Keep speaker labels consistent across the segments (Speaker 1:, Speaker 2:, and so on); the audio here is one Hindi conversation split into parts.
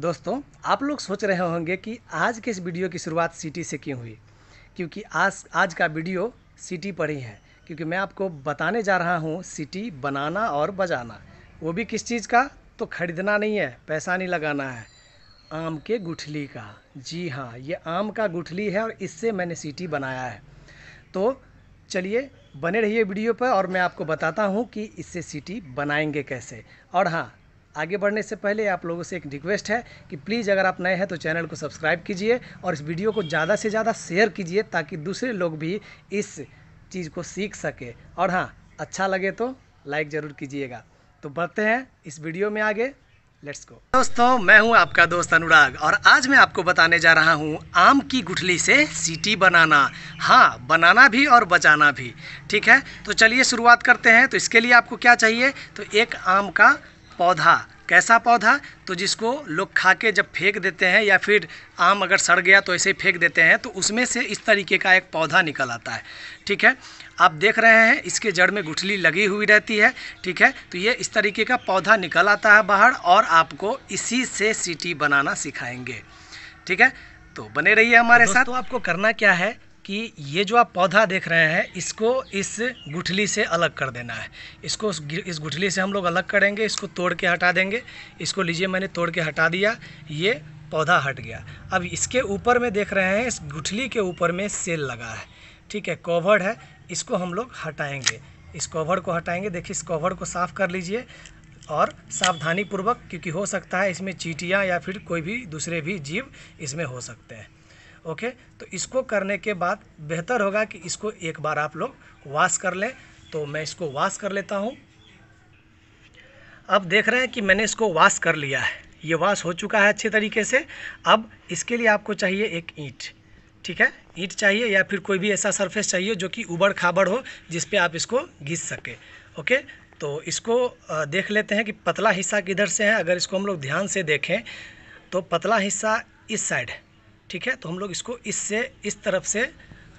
Speaker 1: दोस्तों आप लोग सोच रहे होंगे कि आज के इस वीडियो की शुरुआत सिटी से क्यों हुई क्योंकि आज आज का वीडियो सिटी पर ही है क्योंकि मैं आपको बताने जा रहा हूँ सिटी बनाना और बजाना वो भी किस चीज़ का तो खरीदना नहीं है पैसा नहीं लगाना है आम के गुठली का जी हाँ ये आम का गुठली है और इससे मैंने सिटी बनाया है तो चलिए बने रहिए वीडियो पर और मैं आपको बताता हूँ कि इससे सिटी बनाएंगे कैसे और हाँ आगे बढ़ने से पहले आप लोगों से एक रिक्वेस्ट है कि प्लीज़ अगर आप नए हैं तो चैनल को सब्सक्राइब कीजिए और इस वीडियो को ज़्यादा से ज़्यादा शेयर कीजिए ताकि दूसरे लोग भी इस चीज़ को सीख सके और हाँ अच्छा लगे तो लाइक ज़रूर कीजिएगा तो बढ़ते हैं इस वीडियो में आगे लेट्स गो दोस्तों मैं हूं आपका दोस्त अनुराग और आज मैं आपको बताने जा रहा हूं आम की गुठली से सीटी बनाना हाँ बनाना भी और बचाना भी ठीक है तो चलिए शुरुआत करते हैं तो इसके लिए आपको क्या चाहिए तो एक आम का पौधा कैसा पौधा तो जिसको लोग खा के जब फेंक देते हैं या फिर आम अगर सड़ गया तो ऐसे ही फेंक देते हैं तो उसमें से इस तरीके का एक पौधा निकल आता है ठीक है आप देख रहे हैं इसके जड़ में गुठली लगी हुई रहती है ठीक है तो ये इस तरीके का पौधा निकल आता है बाहर और आपको इसी से सीटी बनाना सिखाएंगे ठीक है तो बने रहिए हमारे साथ तो आपको करना क्या है कि ये जो आप पौधा देख रहे हैं इसको इस गुठली से अलग कर देना है इसको इस गुठली से हम लोग अलग करेंगे इसको तोड़ के हटा देंगे इसको लीजिए मैंने तोड़ के हटा दिया ये पौधा हट गया अब इसके ऊपर में देख रहे हैं इस गुठली के ऊपर में सेल लगा है ठीक है कोवर है इसको हम लोग हटाएँगे इस कोवर को हटाएंगे देखिए इस कोवर को साफ़ कर लीजिए और सावधानी पूर्वक क्योंकि हो सकता है इसमें चीटियाँ या फिर कोई भी दूसरे भी जीव इसमें हो सकते हैं ओके तो इसको करने के बाद बेहतर होगा कि इसको एक बार आप लोग वाश कर लें तो मैं इसको वाश कर लेता हूँ अब देख रहे हैं कि मैंने इसको वाश कर लिया है ये वाश हो चुका है अच्छे तरीके से अब इसके लिए आपको चाहिए एक ईंट ठीक है ईंट चाहिए या फिर कोई भी ऐसा सरफेस चाहिए जो कि उबड़ खाबड़ हो जिस पे आप इसको घिस सके ओके तो इसको देख लेते हैं कि पतला हिस्सा किधर से है अगर इसको हम लोग ध्यान से देखें तो पतला हिस्सा इस साइड है ठीक है तो हम लोग इसको इससे इस तरफ से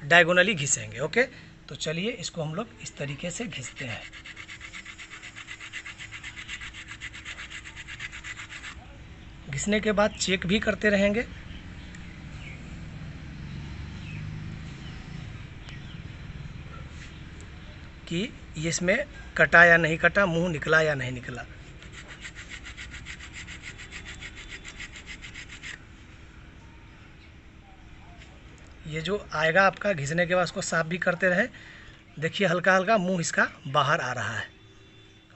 Speaker 1: डायगोनली घिसेंगे ओके तो चलिए इसको हम लोग इस तरीके से घिसते हैं घिसने के बाद चेक भी करते रहेंगे कि इसमें कटा या नहीं कटा मुंह निकला या नहीं निकला ये जो आएगा आपका घिसने के बाद उसको साफ भी करते रहे देखिए हल्का हल्का मुंह इसका बाहर आ रहा है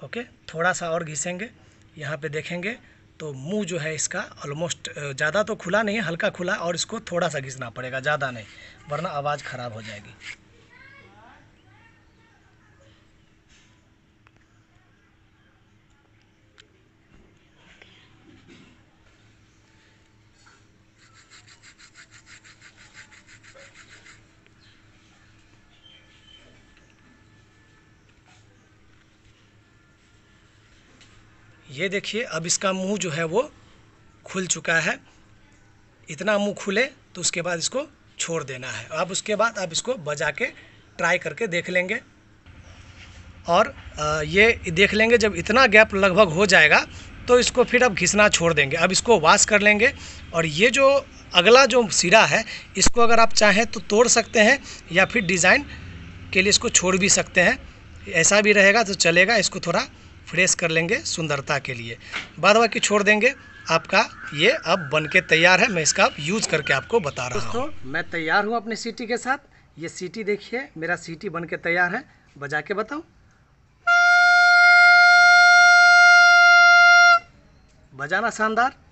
Speaker 1: ओके थोड़ा सा और घिसेंगे यहाँ पे देखेंगे तो मुंह जो है इसका ऑलमोस्ट ज़्यादा तो खुला नहीं है हल्का खुला और इसको थोड़ा सा घिसना पड़ेगा ज़्यादा नहीं वरना आवाज़ ख़राब हो जाएगी ये देखिए अब इसका मुंह जो है वो खुल चुका है इतना मुंह खुले तो उसके बाद इसको छोड़ देना है अब उसके बाद आप इसको बजा के ट्राई करके देख लेंगे और ये देख लेंगे जब इतना गैप लगभग हो जाएगा तो इसको फिर अब घिसना छोड़ देंगे अब इसको वाश कर लेंगे और ये जो अगला जो सिरा है इसको अगर आप चाहें तो तोड़ सकते हैं या फिर डिज़ाइन के लिए इसको छोड़ भी सकते हैं ऐसा भी रहेगा तो चलेगा इसको थोड़ा फ्रेश कर लेंगे सुंदरता के लिए बाद बाकी छोड़ देंगे आपका ये अब बन के तैयार है मैं इसका यूज़ करके आपको बता रहा हूँ मैं तैयार हूँ अपने सीटी के साथ ये सीटी देखिए मेरा सीटी बन के तैयार है बजा के बताऊँ बजाना शानदार